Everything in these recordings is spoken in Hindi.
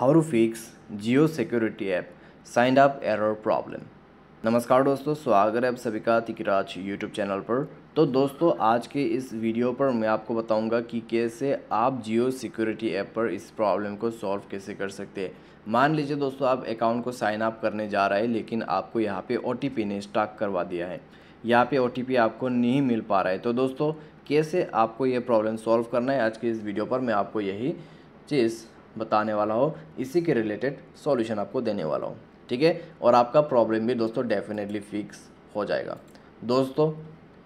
how to fix Jio security app signed up error problem नमस्कार दोस्तों स्वागत है आप सभी का तिकराज यूट्यूब चैनल पर तो दोस्तों आज के इस वीडियो पर मैं आपको बताऊंगा कि कैसे आप जियो सिक्योरिटी ऐप पर इस प्रॉब्लम को सॉल्व कैसे कर सकते हैं मान लीजिए दोस्तों आप अकाउंट को साइन अप करने जा रहे हैं लेकिन आपको यहाँ पे ओ ने स्टाक करवा दिया है यहाँ पे ओ आपको नहीं मिल पा रहा है तो दोस्तों कैसे आपको ये प्रॉब्लम सॉल्व करना है आज के इस वीडियो पर मैं आपको यही चीज़ बताने वाला हो इसी के रिलेटेड सॉल्यूशन आपको देने वाला हो ठीक है और आपका प्रॉब्लम भी दोस्तों डेफिनेटली फिक्स हो जाएगा दोस्तों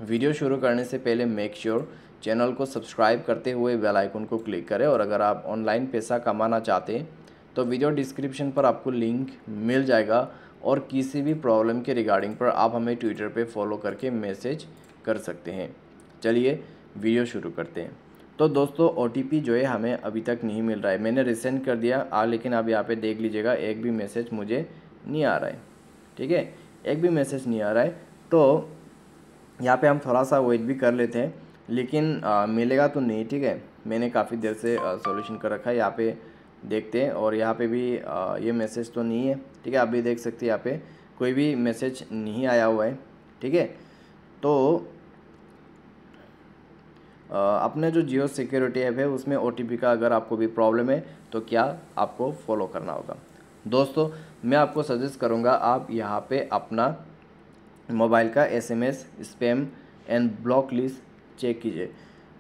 वीडियो शुरू करने से पहले मेक श्योर sure चैनल को सब्सक्राइब करते हुए बेल आइकन को क्लिक करें और अगर आप ऑनलाइन पैसा कमाना चाहते हैं तो वीडियो डिस्क्रिप्शन पर आपको लिंक मिल जाएगा और किसी भी प्रॉब्लम के रिगार्डिंग पर आप हमें ट्विटर पर फॉलो करके मैसेज कर सकते हैं चलिए वीडियो शुरू करते हैं तो दोस्तों ओ जो है हमें अभी तक नहीं मिल रहा है मैंने रिसेंड कर दिया आ लेकिन आप यहाँ पे देख लीजिएगा एक भी मैसेज मुझे नहीं आ रहा है ठीक है एक भी मैसेज नहीं आ रहा है तो यहाँ पे हम थोड़ा सा वेट भी कर लेते हैं लेकिन आ, मिलेगा तो नहीं ठीक है मैंने काफ़ी देर से सॉल्यूशन कर रखा है यहाँ पे देखते हैं और यहाँ पे भी आ, ये मैसेज तो नहीं है ठीक है आप भी देख सकते हैं यहाँ पे कोई भी मैसेज नहीं आया हुआ है ठीक है तो अपने जो जियो सिक्योरिटी ऐप है उसमें ओ का अगर आपको भी प्रॉब्लम है तो क्या आपको फॉलो करना होगा दोस्तों मैं आपको सजेस्ट करूँगा आप यहाँ पे अपना मोबाइल का SMS spam and block list check कीजिए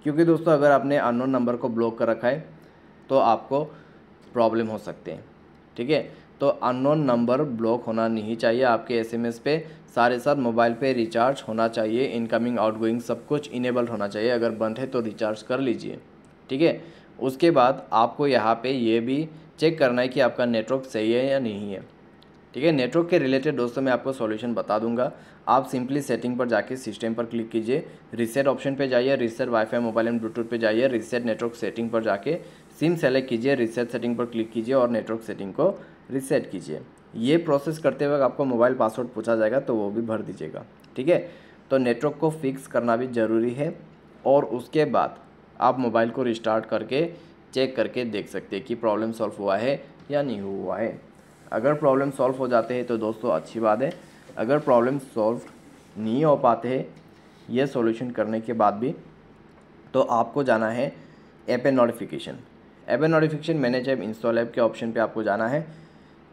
क्योंकि दोस्तों अगर आपने अननोन नंबर को ब्लॉक कर रखा है तो आपको प्रॉब्लम हो सकते हैं ठीक है तो अननोन नंबर ब्लॉक होना नहीं चाहिए आपके एसएमएस पे सारे साथ मोबाइल पे रिचार्ज होना चाहिए इनकमिंग आउटगोइंग सब कुछ इनेबल होना चाहिए अगर बंद है तो रिचार्ज कर लीजिए ठीक है उसके बाद आपको यहाँ पे ये भी चेक करना है कि आपका नेटवर्क सही है या नहीं है ठीक है नेटवर्क के रिलेटेड दोस्तों मैं आपको सॉल्यूशन बता दूंगा आप सिंपली सेटिंग पर जाके सिस्टम पर क्लिक कीजिए रिसेट ऑप्शन पे जाइए reset WiFi mobile and Bluetooth पे जाइए रिसेट नेटवर्क सेटिंग पर जाके सिम सेलेक्ट कीजिए रिसेट सेटिंग पर क्लिक कीजिए और नेटवर्क सेटिंग को रिसेट कीजिए ये प्रोसेस करते वक्त आपको मोबाइल पासवर्ड पूछा जाएगा तो वो भी भर दीजिएगा ठीक है तो नेटवर्क को फिक्स करना भी ज़रूरी है और उसके बाद आप मोबाइल को रिस्टार्ट करके चेक करके देख सकते हैं कि प्रॉब्लम सॉल्व हुआ है या नहीं हुआ है अगर प्रॉब्लम सॉल्व हो जाते हैं तो दोस्तों अच्छी बात है अगर प्रॉब्लम सॉल्व नहीं हो पाते हैं ये सॉल्यूशन करने के बाद भी तो आपको जाना है app and notification app and notification manage app install app के ऑप्शन पे आपको जाना है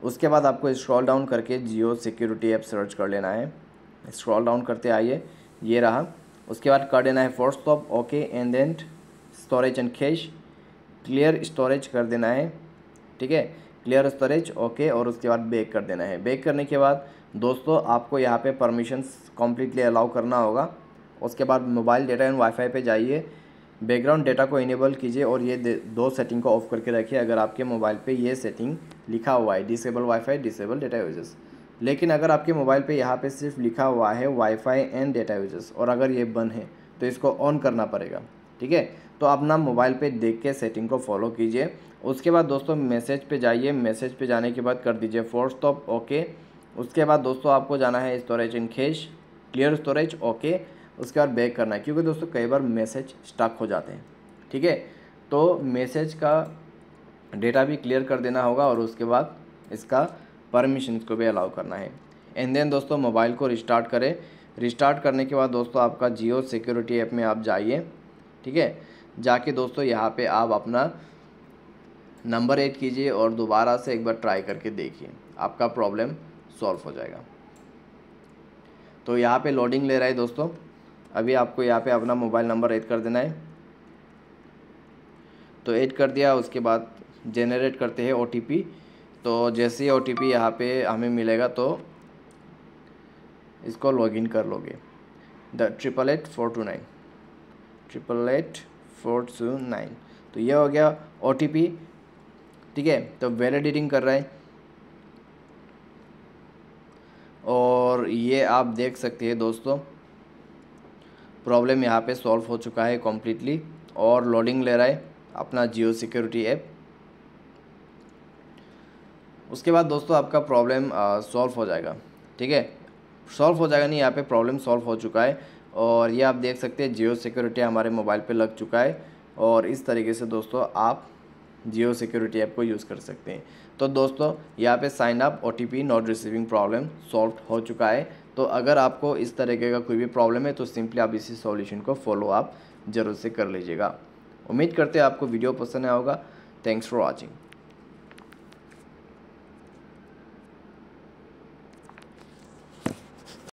उसके बाद आपको स्क्रॉल डाउन करके जियो सिक्योरिटी ऐप सर्च कर लेना है स्क्रॉल डाउन करते आइए ये रहा उसके बाद कर देना है force stop okay and then storage and cache clear storage कर देना है ठीक है क्लियर स्टोरेज ओके और उसके बाद बैक कर देना है बैक करने के बाद दोस्तों आपको यहाँ पे परमिशंस कम्प्लीटली अलाउ करना होगा उसके बाद मोबाइल डेटा एंड वाईफाई पे जाइए बैकग्राउंड डेटा को इनेबल कीजिए और ये दो सेटिंग को ऑफ करके रखिए अगर आपके मोबाइल पे ये सेटिंग लिखा हुआ है disable WiFi disable data usages लेकिन अगर आपके मोबाइल पे यहाँ पे सिर्फ लिखा हुआ है वाईफाई एंड डेटा यूजेस और अगर ये बंद है तो इसको ऑन करना पड़ेगा ठीक है तो अपना मोबाइल पर देख के सेटिंग को फॉलो कीजिए उसके बाद दोस्तों मैसेज पर जाइए मैसेज पे जाने के बाद कर दीजिए फोर स्टॉप ओके उसके बाद दोस्तों आपको जाना है storage in cache clear storage okay उसके बाद बैक करना है क्योंकि दोस्तों कई बार मैसेज स्टक हो जाते हैं ठीक है तो मैसेज का डेटा भी क्लियर कर देना होगा और उसके बाद इसका परमिशन को भी अलाउ करना है एंड देन दोस्तों मोबाइल को रिस्टार्ट करें रिस्टार्ट करने के बाद दोस्तों आपका जियो सिक्योरिटी ऐप में आप जाइए ठीक है जाके दोस्तों यहाँ पे आप अपना नंबर ऐड कीजिए और दोबारा से एक बार ट्राई करके देखिए आपका प्रॉब्लम सॉल्व हो जाएगा तो यहाँ पे लोडिंग ले रहा है दोस्तों अभी आपको यहाँ पे अपना मोबाइल नंबर ऐड कर देना है तो ऐड कर दिया उसके बाद जेनरेट करते हैं ओ तो जैसे ही ओ टी पी यहाँ पर हमें मिलेगा तो इसको लॉगिन कर लोगे the triple eight four two nine triple eight four two nine तो यह हो गया ओ टी पी ठीक है तो वैलिडेटिंग कर रहा है और ये आप देख सकते हैं दोस्तों प्रॉब्लम यहाँ पे सॉल्व हो चुका है कम्प्लीटली और लोडिंग ले रहा है अपना जियो सिक्योरिटी ऐप उसके बाद दोस्तों आपका प्रॉब्लम सॉल्व हो जाएगा ठीक है सॉल्व हो जाएगा नहीं यहाँ पे प्रॉब्लम सॉल्व हो चुका है और ये आप देख सकते हैं जियो सिक्योरिटी हमारे मोबाइल पे लग चुका है और इस तरीके से दोस्तों आप जियो सिक्योरिटी ऐप को यूज़ कर सकते हैं तो दोस्तों यहाँ पे sign up O T P not receiving problem solve हो चुका है तो अगर आपको इस तरीके का कोई भी प्रॉब्लम है तो सिंपली आप इसी सॉल्यूशन को फॉलो आप ज़रूर से कर लीजिएगा उम्मीद करते हैं आपको वीडियो पसंद आया होगा थैंक्स फॉर वॉचिंग